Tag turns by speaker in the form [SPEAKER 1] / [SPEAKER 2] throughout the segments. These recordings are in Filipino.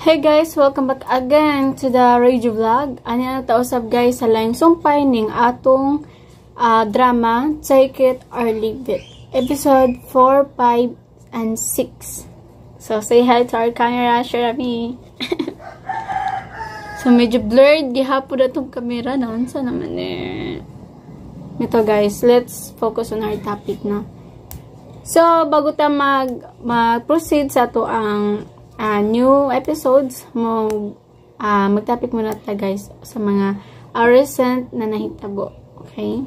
[SPEAKER 1] Hey guys! Welcome back again to the Radio Vlog. Ano na tausap guys sa line sumpay ning atong uh, drama Take It or Leave It. Episode 4, 5, and 6. So say hi to our camera, Sherami. so medyo blurred gihapon atong camera noon. Sa naman eh. Ito guys, let's focus on our topic na. No? So bago ta mag mag-proceed sa to ang uh, new episodes mo uh, ah, magtopic muna ta guys sa mga uh, recent na nahitabo. Okay?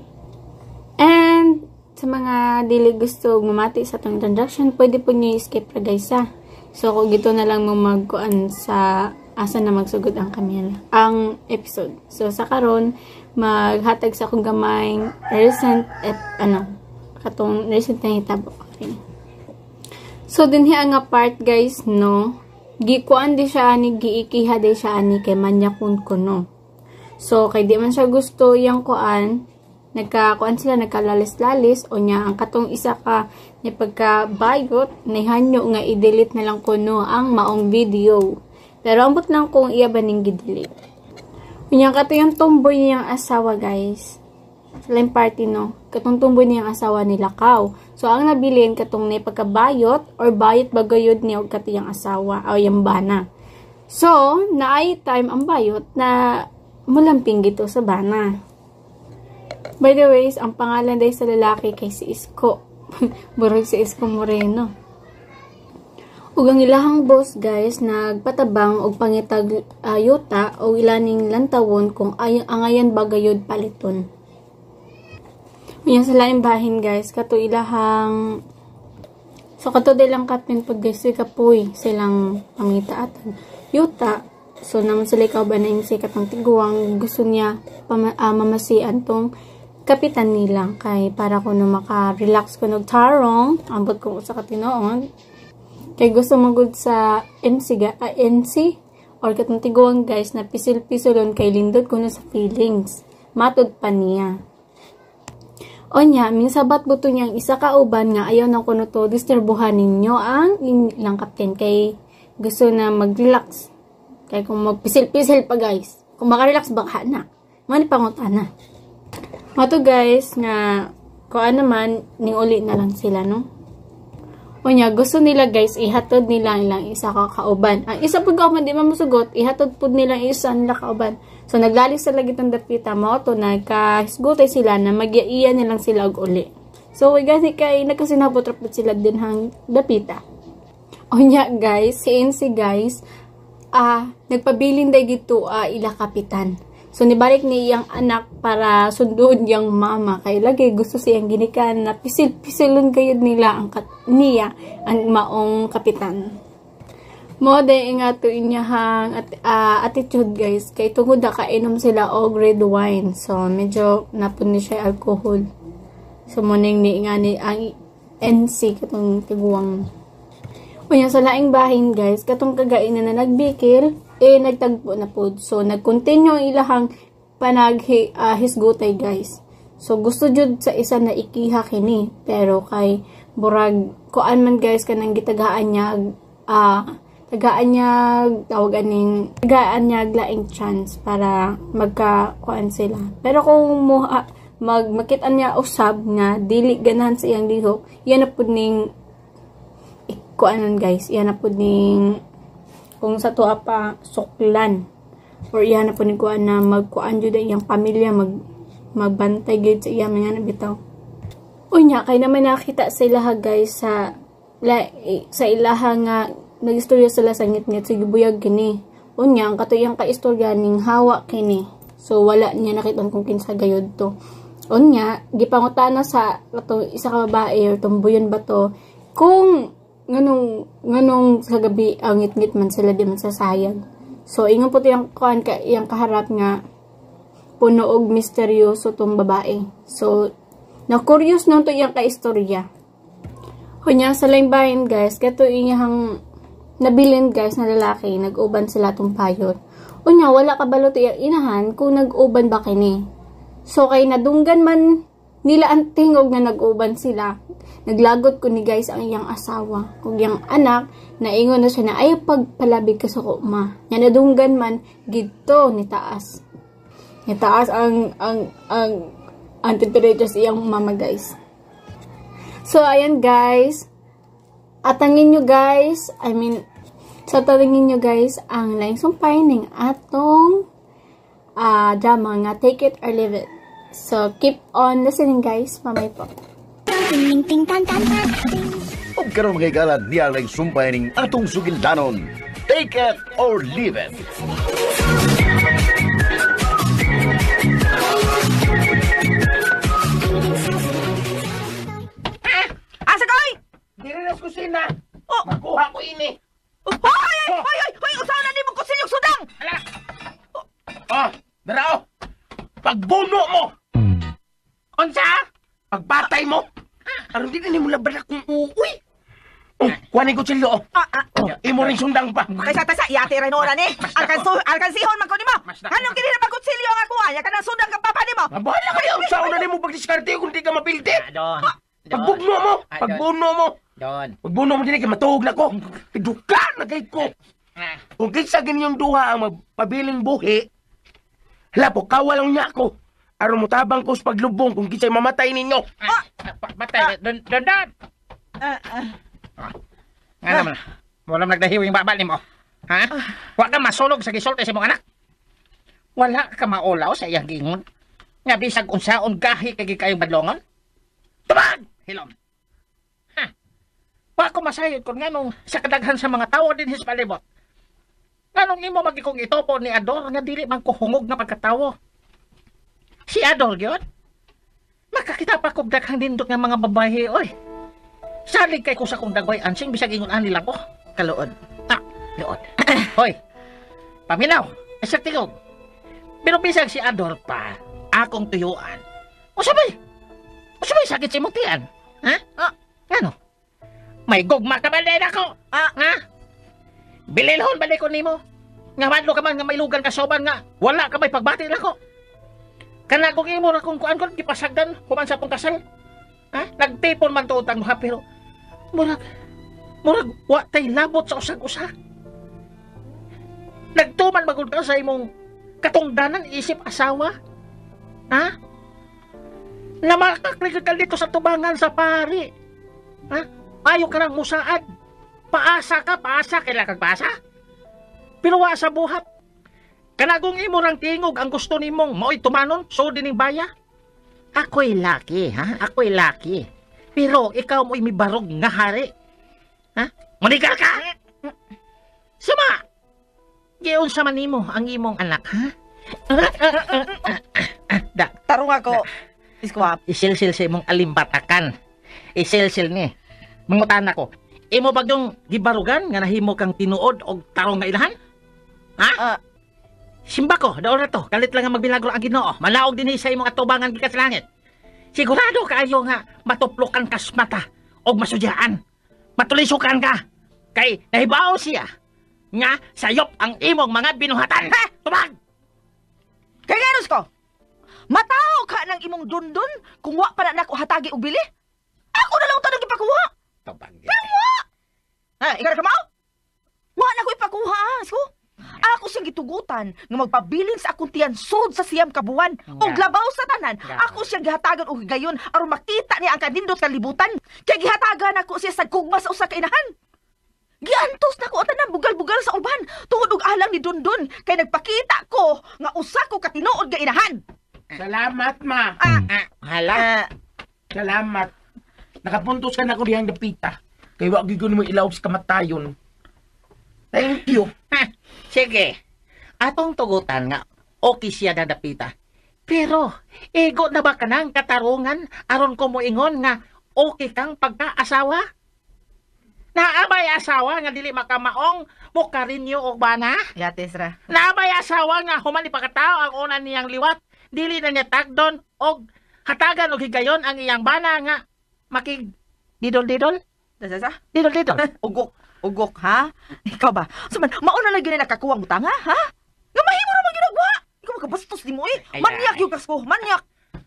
[SPEAKER 1] And sa mga dili gusto gumati sa tong introduction, pwede po niyo skip ra guys ha. Ah. So kung gito na lang mo magkuan sa asa na magsugod ang kami ang episode. So sa karon maghatag sa kong gamay recent at ano katong recent na hitabo. Okay. So din nga part guys no gikuan di siya ani giikiha di siya ani kay manyakun ko no so kay di man siya gusto yang kuan nagkakuan sila nagkalalis-lalis o nya ang katong isa ka ni pagka bayot nihanyo nga i-delete na lang kuno ang maong video pero ambot lang kung iya ba ning gidelete unya kato yung tomboy niyang asawa guys sa party no katong tumboy niyang asawa nila kaw So, ang nabilin katong ni pagkabayot or bayot bagayod ni og katiyang asawa o yambana. So, naay time ang bayot na mulamping gito sa bana. By the way, ang pangalan day sa lalaki kay si Isko. Burol si Isko Moreno. Ug ang ilahang boss guys nagpatabang og pangitag uh, yuta o ilaning lantawon kung ay, angayan bagayod paliton. Minya sila yung bahin guys. Kato ilahang So, kato lang katmin po guys. Wika po'y silang pangita at yuta. So, naman sila ikaw ba na yung sikat ng tiguang gusto niya pama, uh, tong kapitan nila kay para ko na maka-relax ko ng tarong. Ambot ko sa katinoon. Kay gusto magud sa MC, ga, uh, ah, MC or katong tiguang guys na pisil-pisulon kay lindot ko na sa feelings. Matod pa niya. O niya, minsabat buto niyang isa ka uban nga ayaw na kuno to disturbuhan ninyo ang ilang captain kay gusto na mag-relax. Kay kung magpisil-pisil pa guys. Kung makarelax baka ka na. Mani pangutan na. to guys nga kuan naman ning uli na lang sila no. Unya, gusto nila guys, ihatod nila ilang isa ka kauban. Ang ah, isa pag kauban, di man musugot, ihatod po nila isa nila kauban. So, naglalig sa lagit ng dapita mo, to nagkahisgutay sila na magyaiya nilang sila og uli. So, we gani kay nagkasinabot rapot sila din hang dapita. Unya guys, si NC guys, ah, uh, nagpabilin day gito uh, ah, ila kapitan. So, nibalik ni iyang anak para sunduon yang mama. Kay lagi gusto siyang ginikan na pisil-pisilon kayo nila ang kat niya, ang maong kapitan. Mo de nga to inyahang at, uh, attitude guys. Kay tungod na kainom sila og red wine. So, medyo napun ni siya alcohol. So, muning ni ingani ang NC katong tiguang. Unya sa laing bahin guys, katong kagainan na nagbikil, eh nagtagpo na pod. So nagcontinue ang ilahang panaghi uh, hisgutay guys. So gusto jud sa isa na ikiha kini pero kay burag kuan man guys kanang gitagaan niya uh, tagaan niya tawag aning tagaan niya laing chance para magka kuan sila. Pero kung mo uh, mag makitaan niya usab nga dili ganahan sa iyang lihok, yan na pud ning kuanon guys, yan na pud ning kung sa tuwa pa suklan or iya na po ni kuan na magkuan jud ang iyang pamilya mag magbantay gyud sa iyang mga bitaw unya kay naman nakita sa ilaha guys sa la, eh, sa ilaha nga nagistorya sila sa ngit-ngit sa gibuyag kini unya ang katuyang kaistorya ning hawa kini so wala niya nakita kung kinsa gayud to unya gipangutan na sa ato isa ka babae or tumbuyon ba to kung nganong nganong sa gabi ang ngit-ngit man sila di man sasayag so ingon po tiyang kuan ka yang kaharap nga puno og misteryoso tong babae so na curious nung to yang ka istorya kunya sa limbayan guys kato iyang nabilin guys na lalaki nag-uban sila tong payon unya wala ka to yang inahan kung nag-uban ba kini so kay nadunggan man nila ang tingog nga nag-uban sila Naglagot ko ni guys ang iyang asawa, kog iyang anak, naingon na siya na ay pagpalabig ka sa kuma. Nga nadunggan man, gito ni taas. Ni taas ang, ang, ang, ang temperature sa iyang mama guys. So, ayan guys. Atangin nyo guys, I mean, sa so, talingin nyo guys, ang laing sumpay ng atong uh, drama nga Take It or Leave It. So, keep on listening guys. Mamay po. Ting ting tan tan tan.
[SPEAKER 2] Huwag ka rin gala di lang sumpay ng atong sugindanon. Take it or leave it.
[SPEAKER 3] Ah! Asa ko'y?
[SPEAKER 2] Diri na sa kusina. Oh. Magkuha ko ini. Oh, hoy! Hoy! Hoy! Hoy! Usahan na di mo kusilyok sudang! Ala! Oh! Darao! Pagbuno mo! Hmm. Unsa? Pagbatay mo! Aron din ni mula balak kung uuwi. Oh, kuhanin ko chilo. Oh, ah, ah, oh. Imo rin sundang pa. Kay sa tasa, iyate rin
[SPEAKER 3] oran eh. Alkanso, alkansihon man ko ni mo. Anong kinila pag kutsilyo nga kuha? Yaka ng sundang ka pa ni mo. Ah,
[SPEAKER 2] bahala kayo. Sa una ni mo pagdiskarte kung di ka mapilti.
[SPEAKER 4] Adon. Ah, ah.
[SPEAKER 3] Pagbugno
[SPEAKER 2] mo. Pagbuno mo. Don. Pagbuno mo din kay matuog na ko. Piduka na kay ko. Kung kinsa ganyang duha ang magpabiling buhi, hala po, kawalang niya ako aron tabang ko sa paglubong kung kinsay mamatay ninyo. Ah! Matay, ah! dandan!
[SPEAKER 3] Ah, ah.
[SPEAKER 4] Mo lang wala nagdahiwing babal ni mo. Ha? Ah. Wa ka masulog sa gisulti sa imong anak. Wala ka maulaw sa iyang gingon. Nga bisag unsaon gahi kay kayong badlongon. Tumag! Hilom. Ha? Wa ko masayod kung nganong sa kadaghan sa mga tawo din his palibot. Nganong imo magikong itopon ni Ador nga dili man kuhungog na pagkatawo. Si Adol yun? Makakita pa kong daghang dindot ng mga babae, oy. Salig kay ko sa kong dagway ansing, bisag ingon ani lang ko. Oh. Kaloon. Ah, loon. hoy, paminaw, isak tigog. Pero bisag si Adol pa, akong tuyuan. O sabay, o sabay sakit si Mutian. Ha? Ah, ano? May gugma ka ba din ako? Ah, ha? Bililhon ba ko nimo? Nga madlo ka man nga may lugan ka soban nga, wala ka may pagbati lang ko. Kana kung imo ra kung kuan ko gipasagdan human sa akong kasal. Ha? Nagtipon man to utang ha pero murag murag wa tay labot sa usag usa. Nagtuman magud ka sa imong katungdanan isip asawa. Ha? Na makaklikal dito sa tubangan sa pari. Ha? Ayaw ka ng musaad. Paasa ka, paasa. Kailangan kang paasa. Pero wa sa buhat. Kanagong imo rang tingog ang gusto nimong mo'y tumanon, so dining baya? Ako'y laki, ha? Ako'y laki. Pero ikaw mo'y mibarog nga hari. Ha? Manigal ka! Sama! Giyon sa manimo ang imong anak, ha? da, tarong ako. Iskwap. Isil-sil sa imong alimbatakan. Isil-sil ni. Mangutan ako. Imo ba yung gibarugan nga nahimo kang tinuod o tarong nga ilahan? Ha? Uh, Simba ko, daon na to. Kalit lang ang magbilagro ang ginoo. Malaog din sa imong atubangan gikas langit. Sigurado kaayo nga matuplokan kas mata o masudyaan. Matulisukan ka. Kay nahibaw siya nga sayop ang imong mga binuhatan. Ha?
[SPEAKER 3] Tubag! Kay Garos ko, matao ka ng imong dundun kung wa pa na nako hatagi og bili? Ako na lang tanong ipakuha. Tubag. Pero wa! Ha, ikaw na kamaw? Wa na ko ipakuha, asko. Ako sing gitugutan nga magpabilin sa akong tiyansod sa siyam kabuan o glabaw sa tanan. Ako siyang gihatagan og gayon aron makita niya ang kanindot kalibutan. Kay gihatagan ako siya sa kugma sa usa ka inahan. Giantos na ko ang tanang bugal-bugal sa uban tungod og alang ni Dundun kay nagpakita ko nga usa ko katinuod nga inahan. Salamat,
[SPEAKER 2] ma. Ah, ah, hala. Ah. Salamat. Nakapuntos ka na ko diyang dapita. Kay wag gyud mo ilaw sa kamatayon. Thank you. Ha,
[SPEAKER 4] hmm. sige. Atong tugutan nga, okay siya na napita. Pero, ego na ba ka ng katarungan aron ko moingon nga okay kang pagkaasawa? Naabay asawa nga dili makamaong mukarinyo o bana? Gatis ra. Naabay asawa nga human ipakatao ang una niyang liwat, dili na niya tagdon og hatagan og higayon ang iyang bana nga makig didol-didol?
[SPEAKER 3] Dasa? Didol-didol. Ugok. Ugok, ha? Ikaw ba? Suman, mauna na gini nakakuha mo tanga, ha? Nga mahimo naman ginagawa! Ikaw magkabastos ni mo eh! Manyak yung kas ko! Manyak!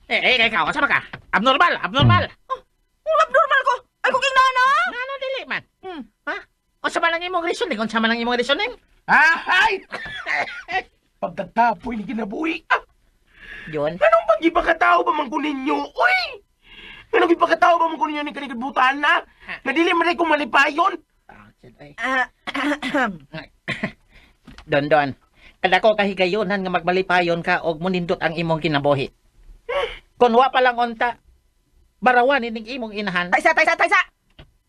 [SPEAKER 3] Eh, eh, ikaw, sama ka? Abnormal! Abnormal! Oh, oh abnormal ko! Ay, kuking nana!
[SPEAKER 4] Nana, dili man! Hmm. Ha? O sama lang imong reasoning? O sama lang imong reasoning? Ah,
[SPEAKER 2] ay! Pagkatapoy ni ginabuhi! Ah! Yun? Anong pag-iba ka tao ba man kunin nyo? Uy! Anong iba ka tao ba man kunin nyo ni kanigad na? Nadili man ay kumalipayon! jud ay.
[SPEAKER 4] don don. Kadako kahigayonan nga magmalipayon ka og munindot ang imong kinabuhi.
[SPEAKER 3] Kun wa pa lang unta, barawan ining imong inahan. Taysa taysa taysa.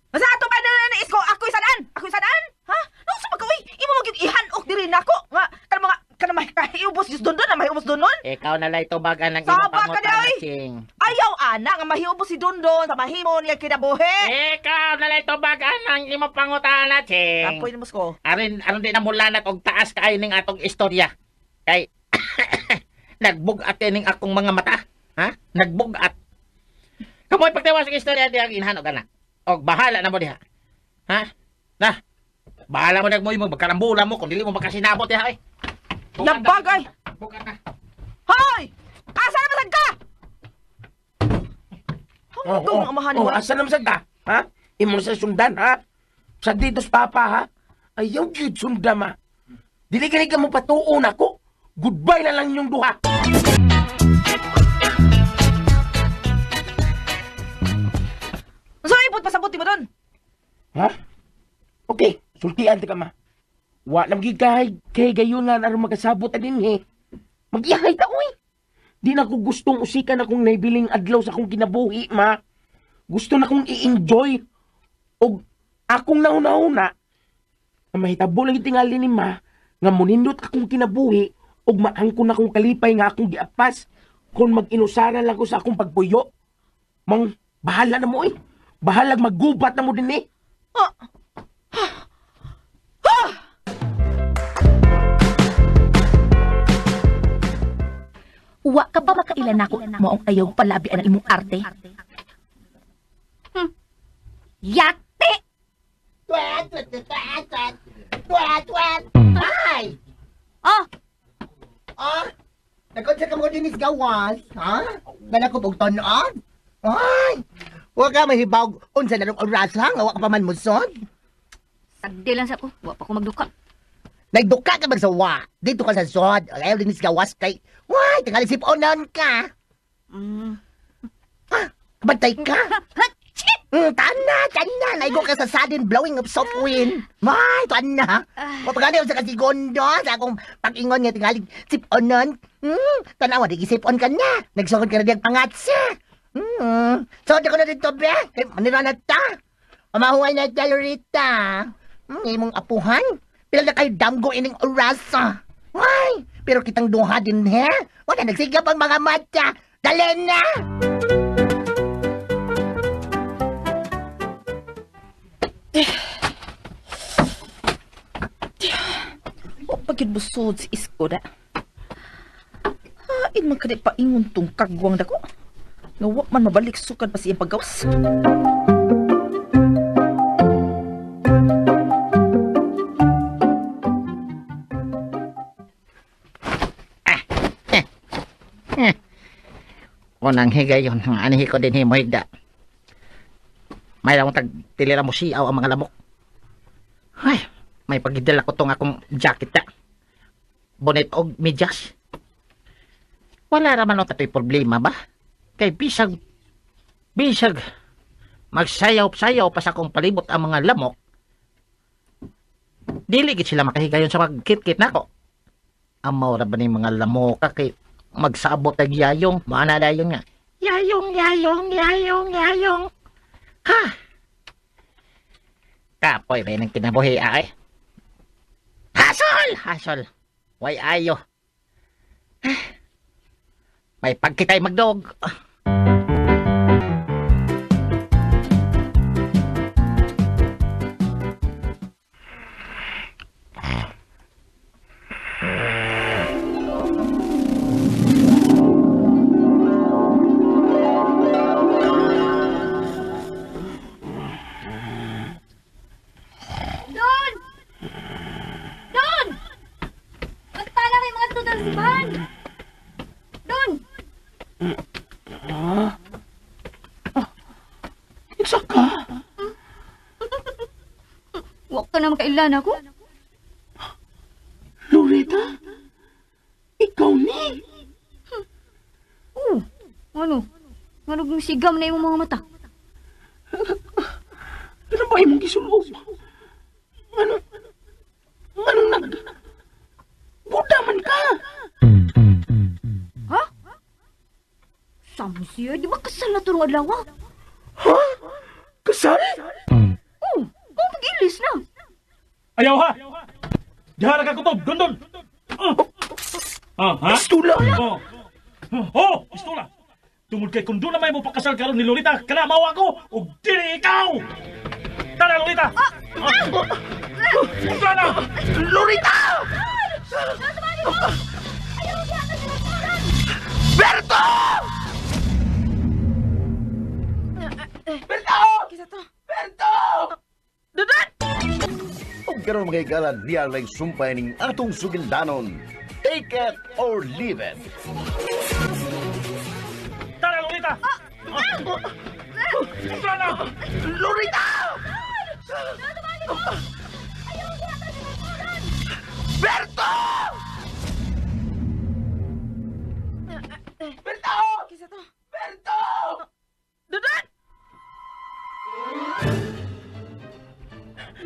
[SPEAKER 3] Masa ato ba ano na isko ako isanan? Ako isanan? Ha? Nung sa pagkawi, imo magyug ihan og diri nako nga kan mga kana na may kahiubos Diyos doon doon, na mahiubos doon nun.
[SPEAKER 4] Ikaw na lay tubagan ng Sama ka na,
[SPEAKER 3] Ayaw, ana, nga mahiubos si Dondon sa mahimo niya kinabuhi. Ikaw
[SPEAKER 4] na lay tubagan ng imo pangutana, sing. Kapoy ni Musko. Arin, arin din na mula na og taas kayo ning atong istorya. Kay, nagbugat ning akong mga mata. Ha? Nagbugat. Kamoy pagtawas sa istorya diha ginhanog anak. Og bahala na mo diha. Ha? Na. Bahala mo nagmoy mo magkalambula mo kung dili mo makasinabot
[SPEAKER 3] diha Eh. Labag ay! Buka Hoy! Asa na masag ka?
[SPEAKER 2] Oh, Ito, oh, Oh, asa na masag ka? Ha? Imo sa sundan, ha? Sa dito papa, ha? Ayaw yun sundan, ha? Diligalig ka mo patuon ako. Goodbye na lang yung duha. Masa may ipot pasabot mo doon? Ha? Okay, sultian ka ma. Wa nam gigay kay gayunan aron makasabot adin he. Eh. Magiyahay ta oy. Di na ko gustong usikan akong naibiling adlaw sa kong kinabuhi ma. Gusto na kong i-enjoy og akong nauna-una na mahitabo lang tingali ni ma nga munindot akong kinabuhi og maangkon akong kalipay nga akong giapas kung mag-inusara lang ko sa akong pagpuyo. Mang bahala na mo eh. Bahalag maggubat na mo din eh. Ah! Ah! Ah!
[SPEAKER 3] Uwa ka pa makailan ako mo ang ayaw palabi ang imong arte?
[SPEAKER 5] Hmm. Yate! Tuwet, tuwet, tuwet, Ay! Oh! Oh! Ah! Nakonsa ka mo din is gawas, ha? ko og tanon? Ay! Huwag ka mahibaw unsa na rong oras ha? Huwag ka pa man musod? Sagdi lang sa ko. Huwag pa ko magdukal. Nagduka ka magsawa. Dito ka sa sod. Ayaw din ka was kay... Why? Tingali sip onan ka. Mm. Ha? Kabantay ka? mm, tana, tana. Naigo ka sa sudden blowing of soft wind. May, tana. Ah. Mapagani sa kasigondo sa akong pag-ingon nga tingali sip onan. Mm, tanawa, nagisip on ka na. Nagsukod ka na diyang pangatsa. Mm. So, di ko na dito, be. Eh, Manila na ta. Amahuay na tayo rita. Mm, imong apuhan. Pila na kay damgo ining oras. Why? Pero kitang duha din he. Wala nagsigap ang mga mata. Dali na!
[SPEAKER 3] Pagid oh, busod si Isko na. Hain ah, man ka paingon tong kagwang dako. Nga wak man mabalik sukad pa siyang paggawas.
[SPEAKER 4] Unang higayon, ang anihi ko din himahigda. May lang tag tilira mo siyaw ang mga lamok. Ay, may pagidala ko tong akong jacket ta. Ah. Bonnet og medyas. Wala raman o tatoy problema ba? Kay bisag, bisag, magsayaw-sayaw pa sa akong palibot ang mga lamok, dili gid sila makahigayon sa pagkitkit kit nako. Amaw ra ba ni mga lamoka kay magsabot ag yayong. Maana dayon nga. Yayong, yayong, yayong, yayong. Ha? Kapoy ba ng kinabuhi ay? Hasol! Hasol. Way ayo. Eh. May pagkitay magdog. Ah.
[SPEAKER 1] Kailan ako?
[SPEAKER 2] Loretta? Ikaw ni? Hmm. Oh, ano? Manog ng sigam mata. ano ba imong gisulog? Ano? Ano nag... Buda man ka! Ha? Samsiya, di ba Dihara ka kutob! Doon, dun! Ah! Ah, oh! Oh, ha? Pistola? Oh! Oh! Istula! Tungod kay kung doon na may mo pakasal karon ni Lolita, kala kalamaw ako! O dili ikaw! Tara, Lolita! Oh! Ah! Oh! Istula na! Lolita! Berto! Berto! karon mga ikalad, we are sumpay ning atong sugindanon. Take it or leave it. Tara, Lolita! Oh, oh, oh, Tara na! Lolita! Berto! Berto! Berto! Dudut!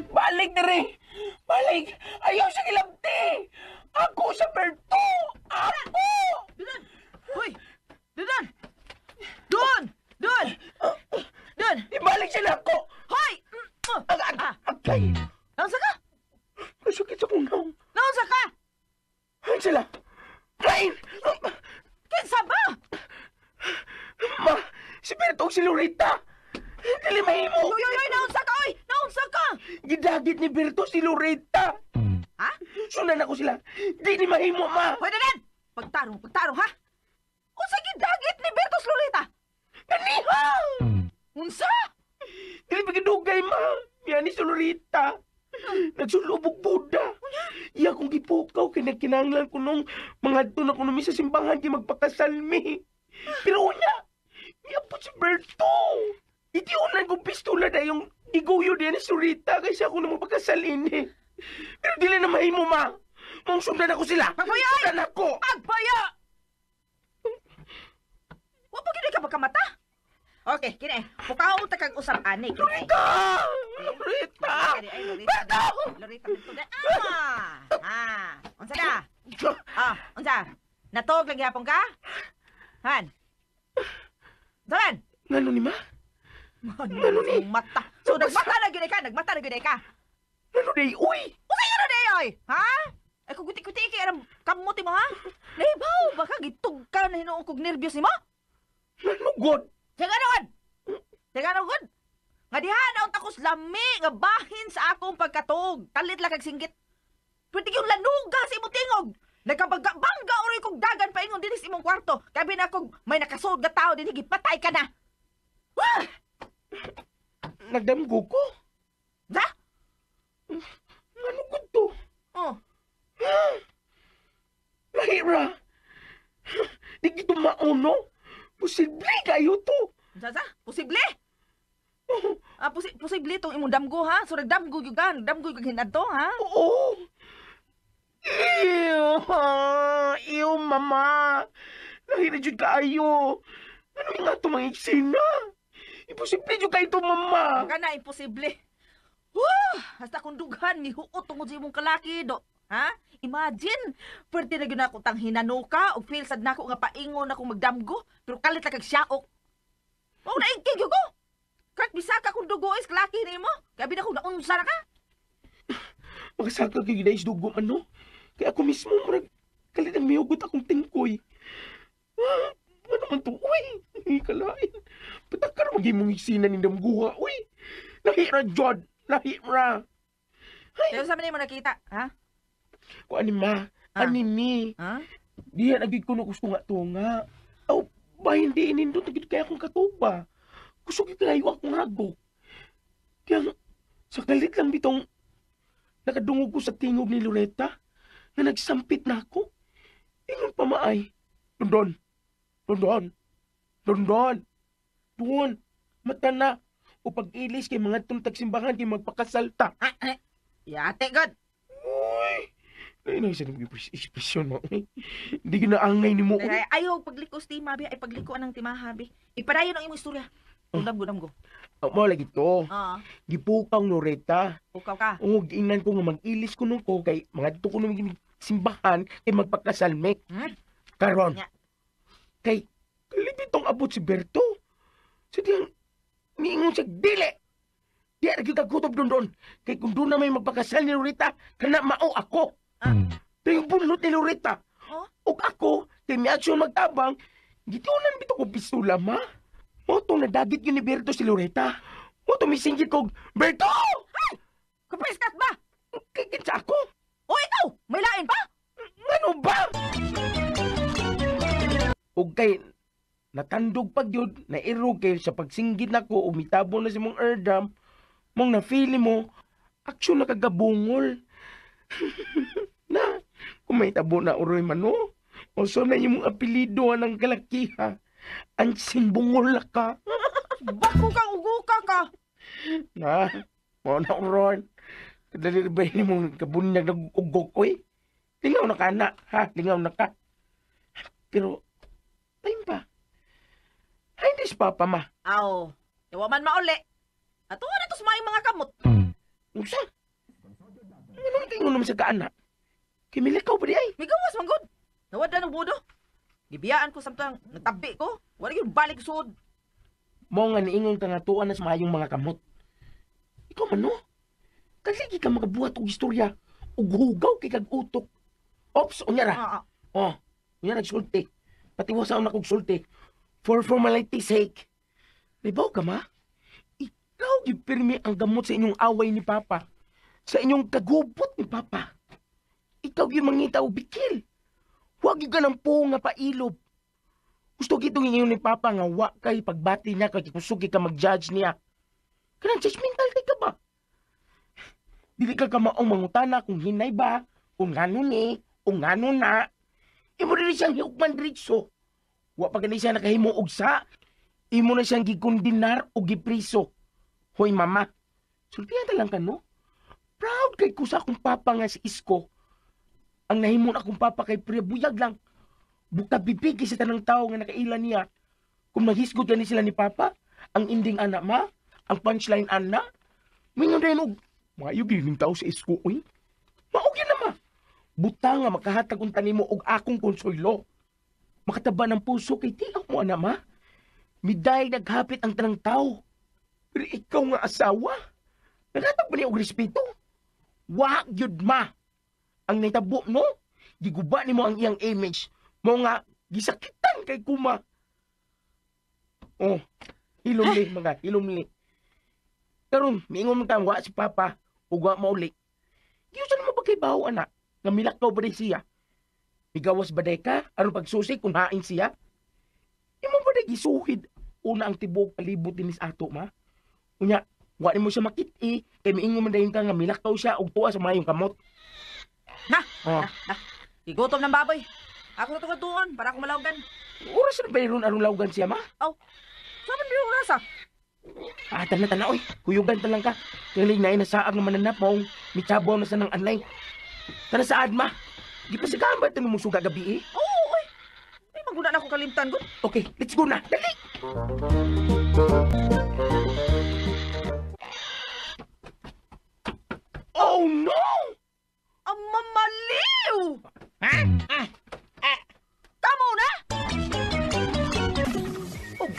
[SPEAKER 2] Balik na rin! Balik! Ayaw sa kilabti! Ako sa perto! Ako! Dudan! Hoy! Dudan! Doon! Doon! Doon! Ibalik sila ako! Hoy!
[SPEAKER 3] Ag- ag- ag-
[SPEAKER 2] magpahagi magpakasal mi. Pero una, niya po si Berto. Iti unan kong pistola na yung iguyo din ni Surita kaysa ako na magpakasalin eh. Pero dili na mahimo ma. Mang sundan ako sila. Pagpaya! Sundan ako! Pagpaya!
[SPEAKER 3] Wa pa gini ka magkamata? Okay, kine. Pukaw ta kag usap ani. Lorita! Lorita! Lorita! Lorita! Lorita! Ah! Ah! Unsa na? Ah, unsa? Natog lagi hapon ka? Han. Dalan. Ngano ni ma? Ngano ni? Mata. So nagmata na gyud ka, nagmata na gyud ka. Ngano ni? Uy. Uy, ra ano ni oy? Ha? Ay ko guti-guti kay aram kamuti mo ha? Nahibaw baka gitug ka na hinuon kog nervyos ni mo. Ngano god? Tagano god. Tagano god. Nga diha na unta takos lami nga bahin sa akong pagkatog. Kalit lang kag singgit. Pwede yung lanuga sa imong tingog bangga oray kong dagan ingon dinis imong kwarto. Kabi na kog may nakasood nga tao din gipatay ka na. Wah!
[SPEAKER 2] Nagdamgo ko. Da? Ano ko to? Oh. Lahira. Di kito mauno.
[SPEAKER 3] Posible kayo to. Zaza, posible? Oh. Ah, posi posible itong imong damgo ha? So nagdamgo yung gan, damgo yung to ha? Oo.
[SPEAKER 2] Ew! Ew, mama! Nahina dyan kaayo! Ano yung nga itong mga eksena? Imposible dyan kayo ito, mama! Ang
[SPEAKER 3] na, imposible! Woo! Hasta kong dughan, ni huot tungod sa imong kalaki, do. Ha? Imagine! Pwede na yun ako tang hinanuka o feel sad na ako nga paingon akong magdamgo pero kalit na kag siyaok. Huwag na ikig ko! Kahit bisaka kung dugo is kalaki ni mo, kaya binakong naunsa na ka!
[SPEAKER 2] Makasaka kay is dugo, ano? Kaya ako mismo murag kalinang miugot akong tingkoy. Ah, ano man to? Uy, ikalain. Ba't ka na maging mong isina ni Damguha? Uy, nahira, Jod. Nahira.
[SPEAKER 3] Ay. Pero sa mo nakita, ha?
[SPEAKER 2] Kung ano ma, ah. ano ni. Ah? Ha? Di yan, agad ko na gusto nga to nga. Aw, ba hindi inindo, tagit kaya akong katuba. Gusto ko kalayo akong rago. Kaya, sa galit lang bitong nakadungog ko sa tingog ni Loretta nga nagsampit na ako. Ingon pa maay. Dondon. Dondon. Dondon. Doon. Mata na. O pag-ilis kay mga tuntag simbahan kay magpakasalta. Ah, ah. Yate, God. Uy. Nainang sa nang ekspresyon mo. Hindi na angay ni mo.
[SPEAKER 3] Ayaw, paglikos ti mabi, ay pagliko anang timahabi. mahabi. Ipadayon ang imong istorya.
[SPEAKER 2] Ulam gud go. mo lagi to. Oo. Ah. Gipukang Noreta. Pukaw ka. Oo, giinan ko nga mag-ilis ko nung ko kay mga dito ko nung simbahan kay magpakasal me. Hmm? Karon. Kay kalit itong abot si Berto. So diyan, niingon siya, dili! Di ara kita kutob doon doon. Kay kung doon na may magpakasal ni Lorita, kana mao ako. Ah. Pero hmm. yung bunlot ni Lorita. Oh? O ako, kay may aksyon magtabang, gitiunan bito ko pistola, ma na dadit yun ni Berto si Loreta. Motong misinggit kog, Berto! Hay! Kapristat ba? Kikit sa ako? O ikaw, may lain pa? Ano ba? Okay, natandog pag yun, nairog kayo sa pagsinggit nako ko, umitabo na si mong erdam, mong nafili mo, aksyon na kagabungol. na, kung may tabo na uroy man, O so na yung apelido ng kalakiha. Ang simbungol ka. Bako ka uguka ka. Na, mo na uron. Dali ba ni mo kabunyag nag ugok ko eh. Lingaw na ka na, ha? Lingaw na ka. Pero, ayun pa. Ay, dis papa ma.
[SPEAKER 3] Aw, yawa man mauli. Ato na ano to sumayang mga kamot. Usa? Ano naman tingon
[SPEAKER 2] naman sa kaana? Kimilikaw ba
[SPEAKER 3] di ay? Migawas, manggod. Nawad na ng budo. Gibiyaan ko samtang natabi ko. Wala yun
[SPEAKER 2] balik sud. Mo nga niingong tanatuan na sa maayong mga kamot. Ikaw man no. Kasi ka makabuhat og istorya Og hugaw kay kag utok. Ops, unyara. Ah, ah. Oh, unyara Pati Patiwasaon sa kog sulti. For formality's sake. Libaw ka ma? Ikaw gipirmi ang gamot sa inyong away ni Papa. Sa inyong kagubot ni Papa. Ikaw yung mangita o bikil. Huwag yung ganang po nga pailob. Gusto gitong inyo ni Papa nga wa kay pagbati niya kay kusugi ka mag-judge niya. Kanang judgmental kay ka ba? Dili ka ka maong mangutana kung hinay ba, kung ano ni, kung ngano na. Imo rin siyang hiugman ritso. Wa pa ganun siya nakahimo og sa. Imo na siyang gikundinar o gipriso. Hoy mama, sultihan talang ka no? Proud kay kusa kung papa nga si Isko. Ang nahimong akong papa kay Priya, buyag lang. Bukta bibig sa tanang tao nga nakaila niya. Kung maghisgot yan sila ni papa, ang inding ana ma, ang punchline ana, mingon rin og, maayo giling tao sa isko, oy. Maog na ma. Buta nga makahatag kung tanimo og akong konsuelo. Makataba ng puso kay tiaw mo ana ma. Miday naghapit ang tanang tao. Pero ikaw nga asawa, naghatag ba niya og respeto? Wag yun ma ang naitabo mo, giguba ni mo ang iyang image, mo nga, gisakitan kay kuma. Oh, ilumli mga, ilumli. Karon, miingon mo tayo, wa si Papa, ug wa mauli. Giyusan mo ba kay baho, anak? Nga milakaw ba siya? Migawas ba ka? Aron pagsusi kung hain siya? Imo ba na gisuhid? Una ang tibog, palibot dinis ato, ma? Unya, wa mo siya makiti, eh. kay miingon man dayon ka nga milakaw siya og tuwa sa mayong kamot. Na, Oh. na, Igutom ng baboy. Ako natugod doon para akong malawgan. Oras na ba yun anong lawgan siya, ma?
[SPEAKER 3] Oh, saan mo yung nasa?
[SPEAKER 2] Ah, tana, ah, tana, oy. Huyugan talang ka. Kailig na inasaag ng mananap mo. Mitsabaw na sa ng anlay. Tana saad, ma. Di pa sa gamit na sumusuga gabi eh. Oo, oh, oy. Ay, maguna na akong kalimtan ko. Okay, let's go na. Dali!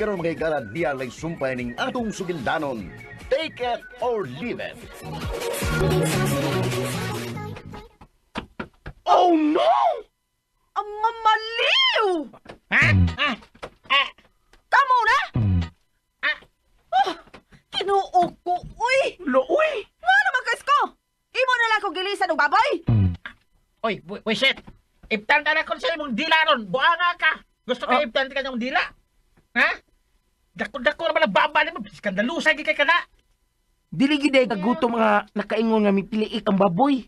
[SPEAKER 2] karon mga ikarat diya lay sumpay ning atong sugindanon. Take it or leave it. Oh no!
[SPEAKER 3] Ang mamaliw! Ha? Ah, ah. Tamo na! Hmm. Ah. Oh, Kinuo ko, uy! Looy! Nga naman kas ko! Imo na lang ko gilisan ng baboy! Hmm. Ah, uy, wisit!
[SPEAKER 4] Iptan ka na kung sa imong dila ron! Buanga ka! Gusto oh. ka oh. iptan ka ng dila!
[SPEAKER 2] Iskandalusa gi kay kada. Dili gid ay kagutom nga nakaingon nga mipiliik ang baboy.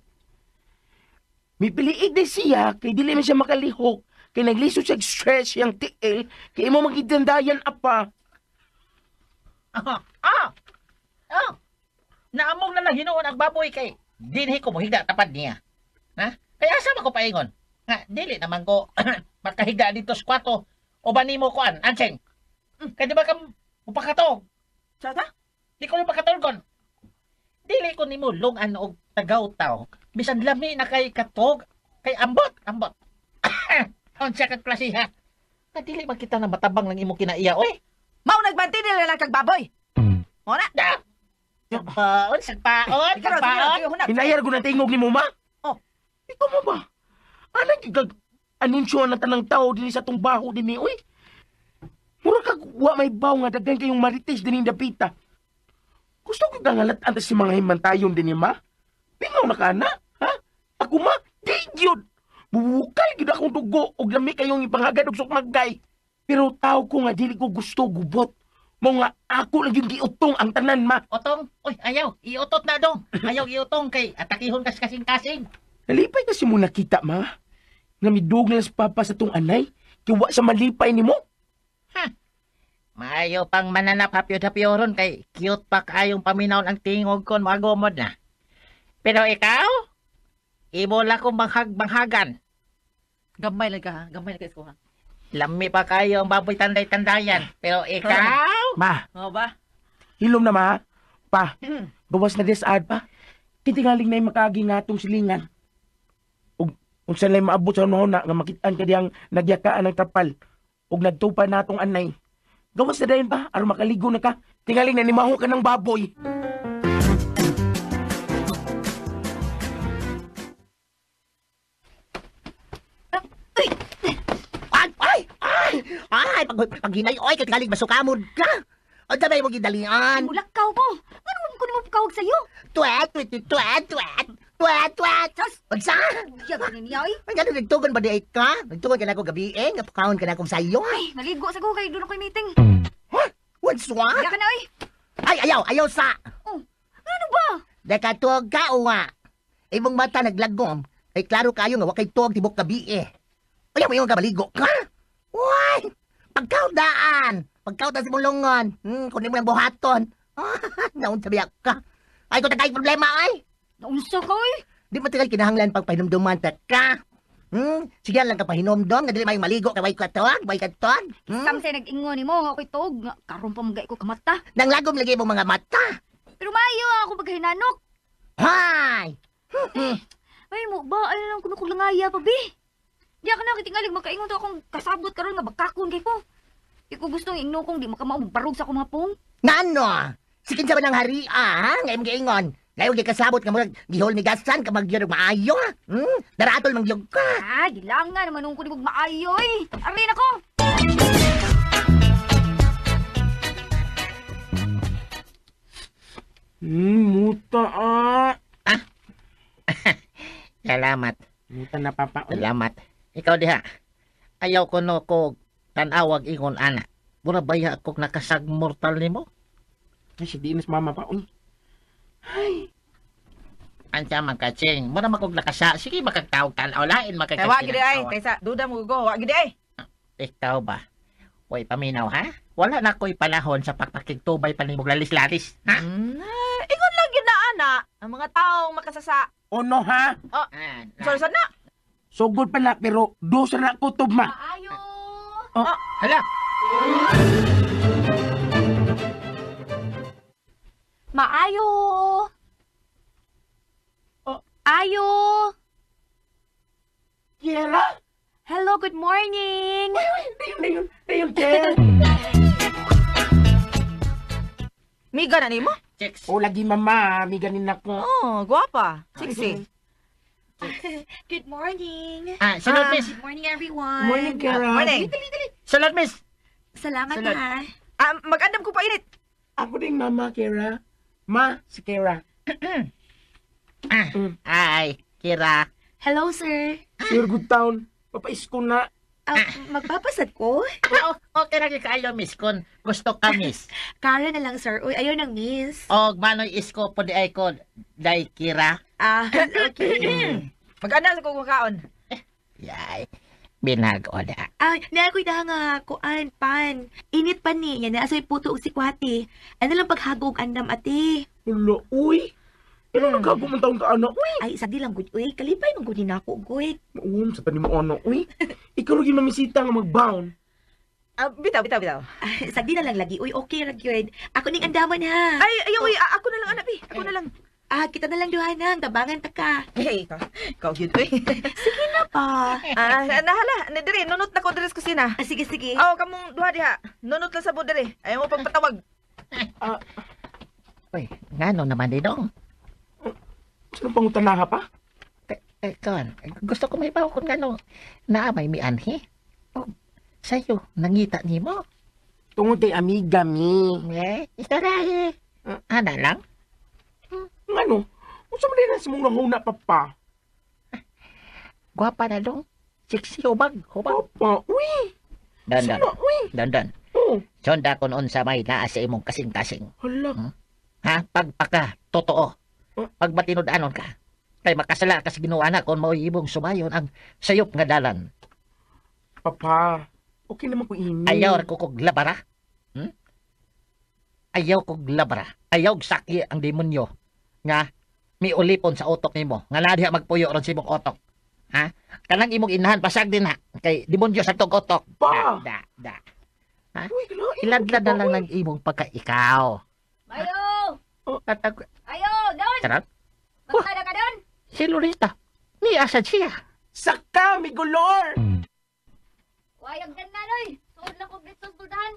[SPEAKER 2] Mipiliik day siya kay dili man siya makalihok kay naglisod siya stress yang tiil kay imo magidandayan apa. Ah. Ah. ah. Naamog
[SPEAKER 4] na lang hinuon ang baboy kay dinhi ko mo tapad niya. Ha? Kaya asa ko paingon? Nga dili naman ko makahigda dito sa kwarto o ba nimo kuan, Anseng? Hmm, kay di ba kam upakato? Sa ta? Di ko mo pakatorgon. Dili ko nimo lungan og tagaw taw. Bisan lami na kay katog kay ambot, ambot. On second klase ha. Kadili man kita na matabang lang imo kinaiya oy.
[SPEAKER 3] Mao nagbanti nila lang kag baboy. Ora. Hmm. Da. Paon, sagpaon, sagpaon. Hinayar
[SPEAKER 2] ko na tingog ni Muma. Oh. Ikaw mo ba? Anong gigag anunsyo na tanang tao din sa tong baho din ni oy? Mura ka wa may baw nga daghan kayong marites din yung dapita. Gusto ko gangalat anta si mga himantayon din ma. Pingaw na kana, ha? Ako ma, di yun. Bubukal gid akong dugo og lami kayong ipangagad og sukmagday. Pero tao ko nga dili ko gusto gubot. Mo nga ako lang yung giutong ang tanan ma. Otong, oy ayaw, iutot
[SPEAKER 4] na dong. Ayaw iutong kay atakihon kas kasing-kasing.
[SPEAKER 2] Nalipay kasi mo nakita ma. Nga midug papa sa tong anay. Kiwa sa malipay ni mo.
[SPEAKER 4] Maayo pang mananap hapyod-hapyoron kay cute pa kayong paminawon ang tingog kon magomod na. Pero ikaw, ibola kong banghag-banghagan. Gamay lang ka ha, gamay lang ka isko ha. Lami pa kayo ang baboy tanday-tandayan.
[SPEAKER 3] Pero ikaw? Ma, Oo ba?
[SPEAKER 2] ilom na ma. Pa, mm. gawas na desad pa. Kitingaling na yung makaagi nga tong silingan. Ug unsa lay maabot sa unahon na nga makitaan ka diyang nagyakaan ng tapal. Ug nagtupa natong anay. Gamas na dayon ba? Aron makaligo na ka. Tingaling na nimaho ka ng baboy.
[SPEAKER 5] Ay! Ay! Ay! Ay! Ay! Pag, pag hinay, oy, katigaling masukamod ka. O, damay mo gidalian. Mulakaw mo. Ano mo ko naman pagkawag sa'yo? Tuwet, tuwet, tuwet, tuwet twat, twat. Sus! Unsa? Diya ba ninyo, ay? Ay, gano'n nagtugon ba di ay ka? Nagtugon ka na ako gabi, eh. Napakahon ka na akong sayo. Ay,
[SPEAKER 2] naligo sa ko kayo. Doon ako'y meeting.
[SPEAKER 5] Huh? What's what? Diya ka na, ay. Ay, ayaw, ayaw sa.
[SPEAKER 2] Oh, ano ba?
[SPEAKER 5] Nakatuog ka, o nga. Ibang mata naglagom. Ay, klaro kayo nga, wakay tuog tibok gabi, eh. Ayaw mo yung kamaligo ka? Why? Pagkaudaan! Pagkauda si Bulongon! Hmm, kunin mo yung buhaton! Ah, naun sabi ka! Ay, kung tagay problema ay! Naunsa koy? eh? Di matagal kinahanglan pag pahinumduman ta ka. Hmm? Sige lang ka pahinomdom, nadali may maligo kay way katawag, way katawag. Hmm?
[SPEAKER 3] Samsay nag-ingon ni mo, nga ako'y tuog, karon pa mga ko kamata.
[SPEAKER 5] Nang lagom lagi mong mga mata.
[SPEAKER 1] Pero
[SPEAKER 3] maayo ako pag hinanok.
[SPEAKER 1] Hay! Hmm.
[SPEAKER 3] Ay mo ba, alam lang kuno kong langaya pa bi. Di ako na kitingalig makaingon to akong kasabot karon nga bakakon kay ko. Iko gustong ingno
[SPEAKER 5] kong di makamao barog sa mga pong. kumapong. Nano? Sikin sa ng hari ah, ngayon ingon Layog di kasabot nga murag gihol ni Gasan ka magyurog maayo. Hmm? Daratol mangyog ka. Ah,
[SPEAKER 3] gilangan naman ko di maayo eh. Arin ako.
[SPEAKER 2] Hmm, muta
[SPEAKER 4] ah. Ah. Salamat. Muta na papa. Salamat. Ikaw diha. Ayaw ko no ko tanawag ingon ana. Mura baya akong nakasag mortal nimo. Ay, si Dimas mama pa. Uy. Ay. Ansa man kaching. Mura makugla siya. Sige makagtawag tan aw lain makagkasing. Tawa gid ay, kaysa
[SPEAKER 3] duda mo go. Wa gid ay. Ah,
[SPEAKER 4] ikaw ba? Uy, paminaw ha? Wala na ko'y panahon sa pagpakigtubay panimog lalis-lalis, ha? Mm,
[SPEAKER 3] ingon lang yun na, ana, ang mga taong makasasa.
[SPEAKER 2] Ono ha? Oh, ah, sorry, sorry na. Sugod pala, pero dosa na kutob ma. Maayo. Oh, oh. hala.
[SPEAKER 3] Maayo! Oh. Ayo! Kiera? Hello, good morning! Uy, uy, hindi yun, ni mo? Chicks. Oh, lagi mama, miga ni ko. Oh, guwapa. Sexy. Eh. Good morning. Ah, salut, ah. miss. Good
[SPEAKER 1] morning, everyone. Morning, Kiera. Ah, morning. Dali, dali.
[SPEAKER 3] Salut, miss. Salamat, Salut. ha. Ah. ah,
[SPEAKER 2] mag-andam ko pa init. Ako din, mama, Kiera. Ma, si Kira.
[SPEAKER 4] ah, Mm. ay, Kira. Hello, sir. Sir, good town. Papaisko na. Ah, magpapasad ko? Oo, oh, okay na kayo, miss, kun gusto ka, miss. Kara na lang, sir. Uy, ayaw ng miss. O, manoy isko po di ay ko,
[SPEAKER 3] day Kira. Ah, okay. Magana sa kong kaon. Eh, yay
[SPEAKER 4] binagoda.
[SPEAKER 3] Ay, naakoy da nga, kuan, pan. Init pa ni, yan asoy puto og sikwati. Ano lang paghagog andam ate? Hala, uy!
[SPEAKER 2] Ano hmm. naghago mong taong kaano, uy? Ay, isa lang, good, uy. Kalipay mong gunin ako, good. Um, sa tanim mo ano, uy. Ikaw lagi mamisita nga magbound.
[SPEAKER 3] Ah, bitaw, bitaw, bitaw. Ah, na lang lagi. Uy, okay, Ragyod. Ako ning andaman ha. Ay, ay, uy, oh. ako na lang, anak, eh. Ako na lang. Ah, kita na lang duha nang, gabangan ta ka. Hey, ikaw, ikaw gyud sige na pa. ah, nahala, na diri nunot na ko diri sa kusina. Ah, sige sige. Oh, kamong duha diha. Nunot lang sa bo diri. Ayaw mo pagpatawag. Ah.
[SPEAKER 4] Uh, oy, ngano naman di dong?
[SPEAKER 2] Oh? Sino pang utanaha pa?
[SPEAKER 4] Kon, gusto
[SPEAKER 3] ko may bawo kung ngano.
[SPEAKER 4] Naamay mi anhi. Oh, sa'yo, nangita ni mo. Tungod kay amiga mi. Eh, isa
[SPEAKER 2] ra eh. Uh, ana lang? Ngano? Unsa man na simong nanguna papa? Gwapa na dong. Siksi hubag, hubag. Papa, uy. Dandan. Sino, uy. Dandan. Oh.
[SPEAKER 4] Sonda kon unsa may naa sa imong kasing-kasing. Hala. Hmm? Ha, pagpaka totoo. Huh? Oh. Pag anon ka, kay makasala ka sa Ginoo anak kon mao imong sumayon ang sayop nga dalan.
[SPEAKER 2] Papa, okay naman ko ini. Ayaw ko
[SPEAKER 4] kog labara. Hmm? Ayaw kog labara. Ayaw sakya ang demonyo nga miulipon sa utok nimo nga na magpuyo ron sa simong utok ha kanang imong inahan pasag din ha kay demonyo sa tog utok
[SPEAKER 3] da da, da.
[SPEAKER 4] ha iladlad na lang ng imong pagka ikaw
[SPEAKER 2] mayo tatag oh. ayo daon charot magtada ka don si lorita ni asa siya sakka mi gulor
[SPEAKER 3] wayag dan na loy suod lang ko dito sudan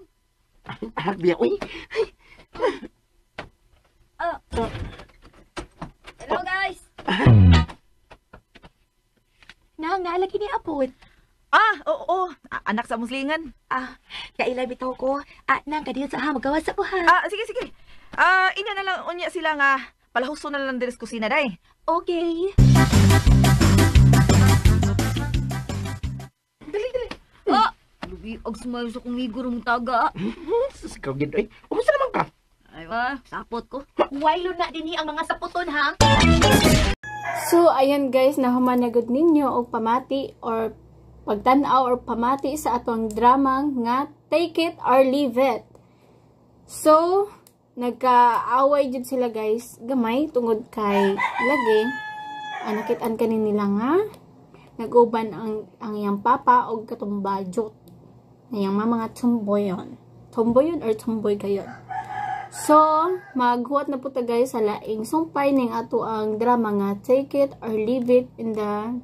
[SPEAKER 2] Ay, biya, uy. Eh. Ay. Oh.
[SPEAKER 3] Hello, guys! Nang, nalagi ni Apod. Eh. Ah, oo, oo. anak sa muslingan. Ah, kaila bitaw ko. Ah, nang kadiyon sa ha, magawa sa buha. Ah, sige, sige. Ah, inya na lang unya sila nga. Palahuso na lang din sa kusina, day. Okay.
[SPEAKER 4] Dali, dali. Oh! Lubi, ag sumayo sa kong igor mong taga.
[SPEAKER 2] Hmm, Sus, kagid, ay
[SPEAKER 3] kayo. Diba? Ah, sapot ko. Wailo na din ang mga saputon
[SPEAKER 1] ha. So, ayan guys, nahumanagod ninyo og pamati or pagtanaw or pamati sa atong dramang nga Take It or Leave It. So, nagkaaway jud sila guys gamay tungod kay lagi ah, nakitaan kanin nila nga naguban ang ang iyang papa og katumba jot na yang mga nga tumboy yon tumboy yon or tumboy kayon So, maghuwat na po guys sa laing sumpay ning ato ang drama nga Take It or Leave It in the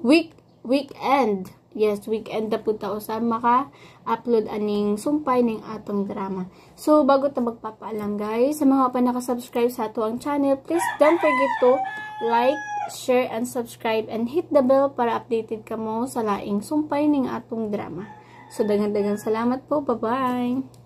[SPEAKER 1] week weekend. Yes, weekend na po ta usab maka-upload aning sumpay ning atong drama. So, bago ta magpapaalam guys, sa mga pa naka-subscribe sa ato ang channel, please don't forget to like, share, and subscribe and hit the bell para updated ka mo sa laing sumpay ning atong drama. So, dagan-dagan salamat po. Bye-bye!